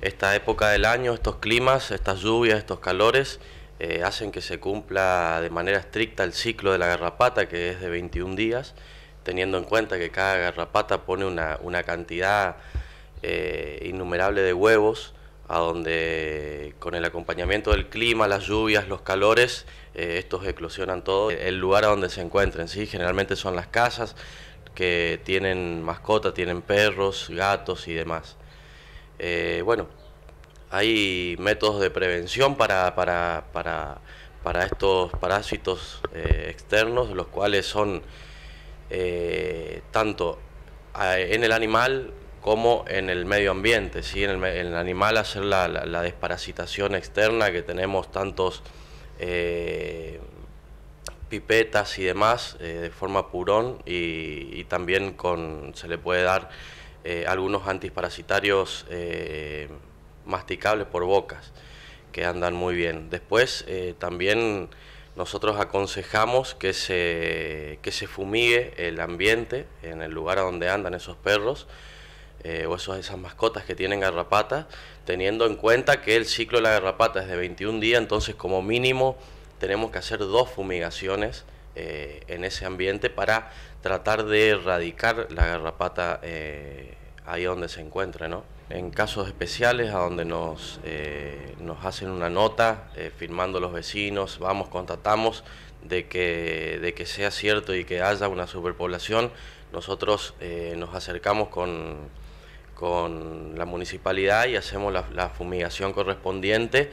esta época del año, estos climas, estas lluvias, estos calores, eh, hacen que se cumpla de manera estricta el ciclo de la garrapata, que es de 21 días, teniendo en cuenta que cada garrapata pone una, cantidad eh, innumerable de huevos, a donde con el acompañamiento del clima, las lluvias, los calores, eh, estos eclosionan todo. El lugar a donde se encuentren, ¿sí? generalmente son las casas que tienen mascota, tienen perros, gatos y demás. Eh, bueno, hay métodos de prevención para, para, para, para estos parásitos eh, externos, los cuales son eh, tanto en el animal como en el medio ambiente. ¿sí? En, el, animal hacer la, desparasitación externa que tenemos tantos pipetas y demás de forma purón y, y también con, se le puede dar eh, algunos antiparasitarios eh, masticables por bocas, que andan muy bien. Después eh, también nosotros aconsejamos que se, que se fumigue el ambiente en el lugar a donde andan esos perros. o esos, esas mascotas que tienen garrapata, teniendo en cuenta que el ciclo de la garrapata es de 21 días, entonces como mínimo tenemos que hacer dos fumigaciones eh, en ese ambiente para tratar de erradicar la garrapata eh, ahí donde se encuentre, ¿no? En casos especiales a donde nos, eh, hacen una nota, firmando los vecinos, vamos, contratamos de que, de que sea cierto y que haya una superpoblación, nosotros nos acercamos con, la municipalidad y hacemos la, la fumigación correspondiente,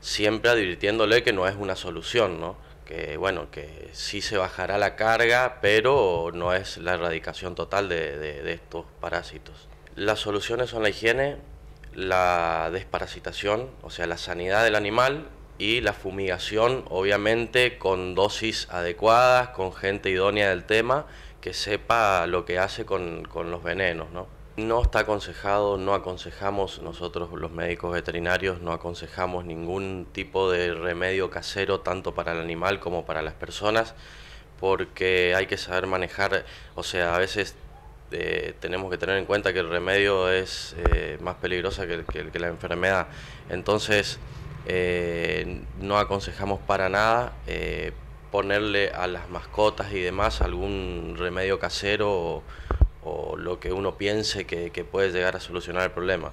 siempre advirtiéndole que no es una solución, ¿no? que bueno, que sí se bajará la carga, pero no es la erradicación total de, estos parásitos. Las soluciones son la higiene, la desparasitación, o sea, la sanidad del animal y la fumigación, obviamente con dosis adecuadas, con gente idónea del tema que sepa lo que hace con, con los venenos, ¿no? No está aconsejado, no aconsejamos, nosotros los médicos veterinarios no aconsejamos ningún tipo de remedio casero tanto para el animal como para las personas porque hay que saber manejar, o sea, a veces eh, tenemos que tener en cuenta que el remedio es eh, más peligroso que, la enfermedad, entonces eh, no aconsejamos para nada ponerle a las mascotas y demás algún remedio casero o lo que uno piense que, que puede llegar a solucionar el problema.